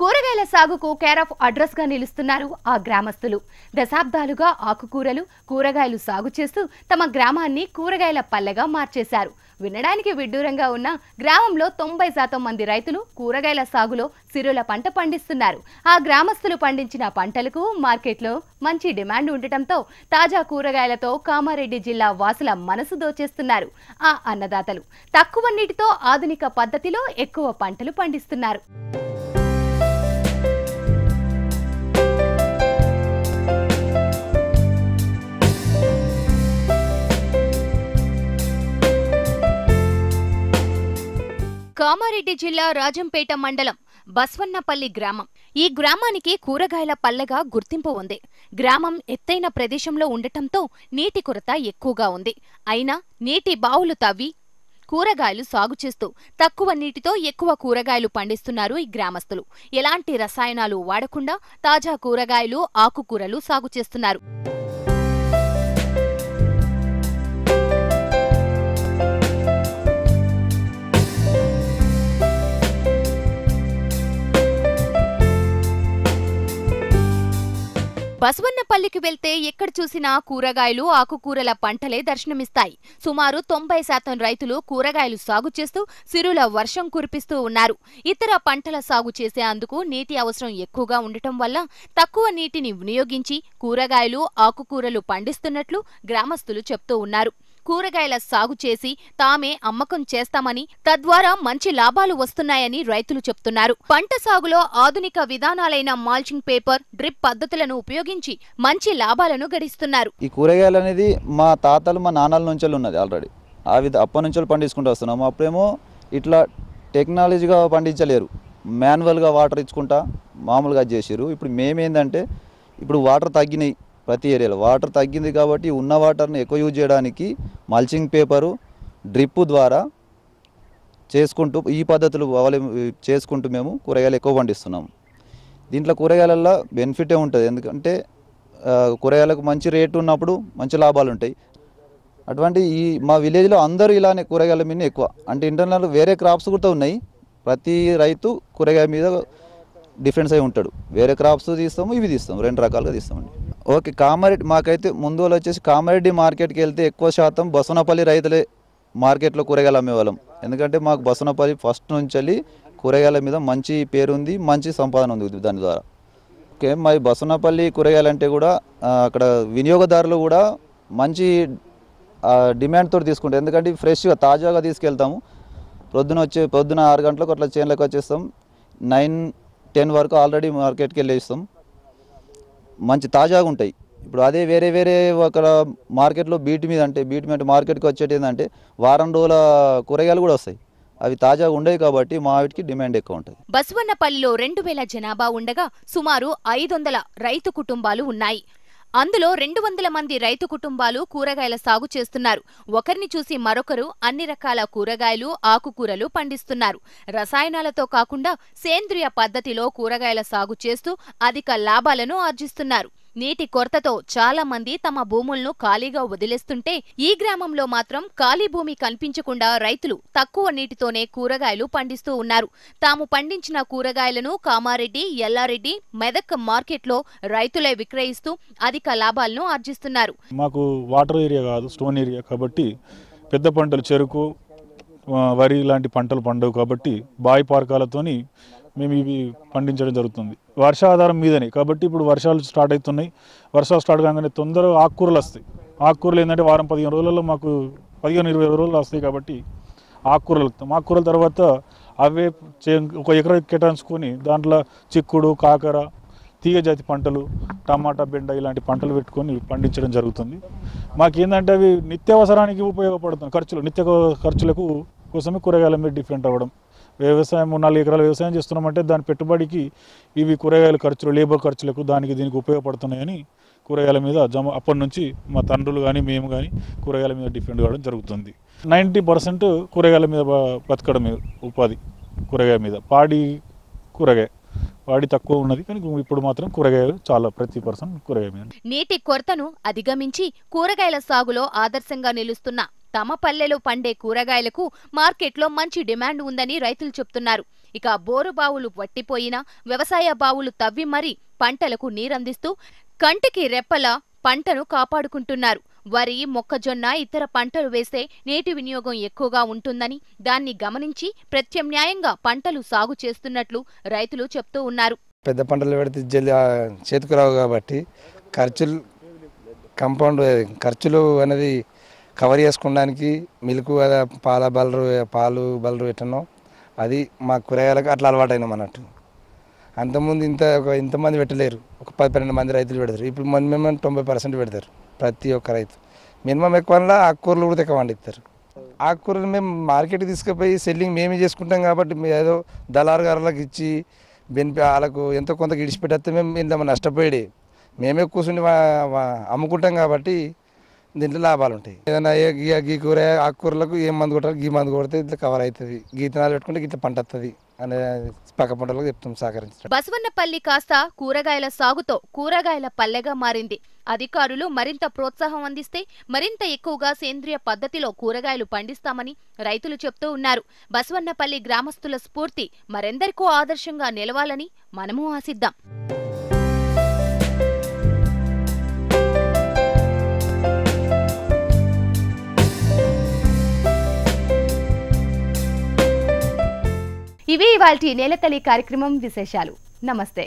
కూరగాయల సాగుకు care of address గా నిలుస్తున్నారు ఆ గ్రామస్తులు దశాబ్దాలుగా ఆకుకూరలు కూరగాయలు సాగు చేస్తూ తమ గ్రామాన్ని కూరగాయల పల్లెగా మార్చేశారు వినడానికి విడ్డూరంగా ఉన్న గ్రామంలో తొంభై శాతం మంది రైతులు కూరగాయల సాగులో సిరుల పంట పండిస్తున్నారు ఆ గ్రామస్తులు పండించిన పంటలకు మార్కెట్లో మంచి డిమాండ్ ఉండటంతో తాజా కూరగాయలతో కామారెడ్డి జిల్లా వాసుల మనసు దోచేస్తున్నారు ఆ అన్నదాతలు తక్కువ నీటితో ఆధునిక పద్ధతిలో ఎక్కువ పంటలు పండిస్తున్నారు కామారెడ్డి జిల్లా రాజంపేట మండలం బస్వన్నపల్లి గ్రామం ఈ గ్రామానికి కూరగాయల పల్లెగా గుర్తింపు ఉంది గ్రామం ఎత్తైన ప్రదేశంలో ఉండటంతో నీటి కొరత ఎక్కువగా ఉంది అయినా నీటి బావులు తవ్వి కూరగాయలు సాగు చేస్తూ తక్కువ నీటితో ఎక్కువ కూరగాయలు పండిస్తున్నారు ఈ గ్రామస్తులు ఎలాంటి రసాయనాలు వాడకుండా తాజా కూరగాయలు ఆకుకూరలు సాగు చేస్తున్నారు బసవన్నపల్లికి వెళ్తే ఎక్కడ చూసినా కూరగాయలు ఆకుకూరల పంటలే దర్శనమిస్తాయి సుమారు తొంభై శాతం రైతులు కూరగాయలు సాగు చేస్తూ సిరుల వర్షం కురిపిస్తూ ఉన్నారు ఇతర పంటల సాగు చేసేందుకు నీటి అవసరం ఎక్కువగా ఉండటం వల్ల తక్కువ నీటిని వినియోగించి కూరగాయలు ఆకుకూరలు పండిస్తున్నట్లు గ్రామస్తులు చెప్తూ ఉన్నారు కూరగాయల సాగు చేసి తామే అమ్మకం చేస్తామని తద్వారా మంచి లాభాలు వస్తున్నాయని రైతులు చెప్తున్నారు పంట సాగులో ఆధునిక విధానాలైన మాల్చింగ్ పేపర్ డ్రిప్ పద్ధతులను ఉపయోగించి మంచి లాభాలను గడిస్తున్నారు ఈ కూరగాయలు అనేది మా తాతలు మా నాన్నల నుంచి ఉన్నది ఆల్రెడీ ఆ విధ అప్పటి నుంచి పండించుకుంటూ వస్తున్నాము అప్పుడేమో ఇట్లా టెక్నాలజీగా పండించలేరు మాన్యువల్గా వాటర్ ఇచ్చుకుంటా మామూలుగా చేసారు ఇప్పుడు మేమేందంటే ఇప్పుడు వాటర్ తగ్గినాయి ప్రతి ఏరియాలో వాటర్ తగ్గింది కాబట్టి ఉన్న వాటర్ని ఎక్కువ యూజ్ చేయడానికి మల్చింగ్ పేపరు డ్రిప్ ద్వారా చేసుకుంటూ ఈ పద్ధతులు చేసుకుంటూ మేము కూరగాయలు ఎక్కువ పండిస్తున్నాము దీంట్లో కూరగాయలల్లో బెనిఫిటే ఉంటుంది ఎందుకంటే కూరగాయలకు మంచి రేటు ఉన్నప్పుడు మంచి లాభాలు ఉంటాయి అటువంటి ఈ మా విలేజ్లో అందరూ ఇలానే కూరగాయల మీద ఎక్కువ అంటే ఇంటర్నల్ వేరే క్రాప్స్ కూడా ఉన్నాయి ప్రతి రైతు కూరగాయల మీద డిఫరెన్స్ అయి ఉంటాడు వేరే క్రాప్స్ తీస్తాము ఇవి తీస్తాము రెండు రకాలుగా తీస్తామండి ఓకే కామారెడ్డి మాకైతే ముందు వచ్చేసి కామారెడ్డి మార్కెట్కి వెళ్తే ఎక్కువ శాతం బసనపల్లి రైతులే మార్కెట్లో కూరగాయలు అమ్మేవాళ్ళం ఎందుకంటే మాకు బసనపల్లి ఫస్ట్ నుంచి వెళ్ళి కూరగాయల మీద మంచి పేరు ఉంది మంచి సంపాదన ఉంది దాని ద్వారా ఓకే మరి బసనపల్లి కూరగాయలు అంటే కూడా అక్కడ వినియోగదారులు కూడా మంచి డిమాండ్తో తీసుకుంటారు ఎందుకంటే ఫ్రెష్గా తాజాగా తీసుకెళ్తాము పొద్దున వచ్చే పొద్దున ఆరు గంటలకు అట్లా చేన్లకు వచ్చేస్తాం నైన్ టెన్ వరకు ఆల్రెడీ మార్కెట్కి వెళ్ళేస్తాం మంచి తాజాగా ఉంటాయి ఇప్పుడు అదే వేరే వేరే ఒక మార్కెట్లో బీట్ మీద అంటే బీట్ మీద మార్కెట్కి వచ్చేటి ఏంటంటే వారం రోజుల కూరగాయలు కూడా వస్తాయి అవి తాజాగా ఉండేవి కాబట్టి మా వీటికి డిమాండ్ ఎక్కువ ఉంటుంది బస్వన్నపల్లిలో రెండు వేల జనాభా ఉండగా సుమారు ఐదు వందల రైతు కుటుంబాలు ఉన్నాయి అందులో రెండు వందల మంది రైతు కుటుంబాలు కూరగాయల సాగు చేస్తున్నారు ఒకరిని చూసి మరొకరు అన్ని రకాల కూరగాయలు ఆకుకూరలు పండిస్తున్నారు రసాయనాలతో కాకుండా సేంద్రియ పద్ధతిలో కూరగాయల సాగు చేస్తూ అధిక లాభాలను ఆర్జిస్తున్నారు నీటి కొరతతో చాలా మంది తమ భూములను ఖాళీగా వదిలేస్తుంటే ఈ గ్రామంలో మాత్రం ఖాళీ భూమి కనిపించకుండా రైతులు తక్కువ నీటితోనే కూరగాయలు పండిస్తూ ఉన్నారు తాము పండించిన కూరగాయలను కామారెడ్డి ఎల్లారెడ్డి మెదక్ మార్కెట్లో రైతులే విక్రయిస్తూ అధిక లాభాలను ఆర్జిస్తున్నారు మాకు వాటర్ ఏరియా కాదు స్టోన్ ఏరియా కాబట్టి పెద్ద పంటలు చెరుకు వరి లాంటి పంటలు పండవు కాబట్టి బావి పార్కాలతోని మేము ఇవి పండించడం జరుగుతుంది వర్ష ఆధారం మీదనే కాబట్టి ఇప్పుడు వర్షాలు స్టార్ట్ అవుతున్నాయి వర్షాలు స్టార్ట్ కాగానే తొందరగా ఆకుకూరలు వస్తాయి ఆకుకూరలు ఏంటంటే వారం పదిహేను రోజులలో మాకు పదిహేను ఇరవై రోజులు వస్తాయి కాబట్టి ఆకుకూరలు వెళ్తాం ఆకుకూరల తర్వాత అవే ఒక ఎకరా కేటాయించుకొని దాంట్లో చిక్కుడు కాకర తీగ జాతి పంటలు టమాటా బెండ ఇలాంటి పంటలు పెట్టుకొని పండించడం జరుగుతుంది మాకేందంటే అవి నిత్యావసరానికి ఉపయోగపడుతుంది ఖర్చులు నిత్య ఖర్చులకు కోసమే కూరగాయల మీద డిఫరెంట్ అవ్వడం వ్యవసాయం మూడు నాలుగు ఎకరాలు వ్యవసాయం చేస్తున్నామంటే దాని పెట్టుబడికి ఇవి కూరగాయల ఖర్చులు లేబర్ ఖర్చులకు దానికి దీనికి ఉపయోగపడుతున్నాయని కూరగాయల మీద జమ అప్పటి నుంచి మా తండ్రులు కానీ మేము కానీ కూరగాయల మీద డిపెండ్ కావడం జరుగుతుంది నైంటీ పర్సెంట్ కూరగాయల మీద బతకడం ఉపాధి కూరగాయ మీద పాడి కూరగాయ వాడి తక్కువ ఉన్నది కానీ ఇప్పుడు మాత్రం కూరగాయలు చాలా ప్రతి పర్సన్ కూరగాయ నీటి కొరతను అధిగమించి కూరగాయల సాగులో ఆదర్శంగా నిలుస్తున్న తమ పల్లెలో పండే కూరగాయలకు మార్కెట్లో మంచి డిమాండ్ ఉందని రైతులు చెప్తున్నారు ఇక బోరు బావులు వట్టిపోయినా వ్యవసాయ బావులు తవ్వి మరీ పంటలకు నీరందిస్తూ కంటికి రెప్పల పంటను కాపాడుకుంటున్నారు వరి మొక్కజొన్న ఇతర పంటలు వేస్తే నీటి వినియోగం ఎక్కువగా ఉంటుందని దాన్ని గమనించి ప్రత్యామ్నాయంగా పంటలు సాగు చేస్తున్నట్లు రైతులు చెప్తూ ఉన్నారు పెద్ద పంటలు పెడితే చేతికి రావు కాబట్టి ఖర్చులు కంపౌండ్ ఖర్చులు అనేది కవర్ చేసుకోవడానికి మిల్క్ పాల బలరు పాలు బలరు పెట్టినాం అది మా కూరగాయలకు అట్లా అలవాటైనాం అన్నట్టు అంతకుముందు ఇంత ఒక ఇంతమంది పెట్టలేరు ఒక పది పన్నెండు మంది రైతులు పెడతారు ఇప్పుడు మినిమం తొంభై పర్సెంట్ పెడతారు ప్రతి ఒక్క రైతు మినిమం ఎక్కువలా ఆకుకూరలు కూడా ఎక్కువ వండిస్తారు ఆకుకూరలు మేము మార్కెట్కి తీసుకుపోయి సెల్లింగ్ మేమే చేసుకుంటాం కాబట్టి ఏదో దళారు గారులకు ఇచ్చి బెనిఫి వాళ్ళకు ఎంతో కొంత ఇడిచిపెట్టేస్తే మేము ఇంత నష్టపోయేది మేమే కూర్చుని అమ్ముకుంటాం కాబట్టి దీంట్లో లాభాలు ఉంటాయి ఏదైనా గీ కూర ఆకుకూరలకు ఏ మందు కొట్టాలి గీ మందు కొడితే ఇట్లా కవర్ అవుతుంది గీతనాలు పెట్టుకుంటే ఇట్లా పంట వస్తుంది పంటలకు బసవన్నపల్లి కాస్త కూరగాయల సాగుతో కూరగాయల పల్లెగా మారింది అధికారులు మరింత ప్రోత్సాహం అందిస్తే మరింత ఎక్కువగా సేంద్రియ పద్ధతిలో కూరగాయలు పండిస్తామని రైతులు చెప్తూ ఉన్నారు బసవన్నపల్లి గ్రామస్తుల స్ఫూర్తి మరెందరికో ఆదర్శంగా నిలవాలని మనము ఆశిద్దాం ఇవి ఇవాళ నేలతల్లి కార్యక్రమం విశేషాలు నమస్తే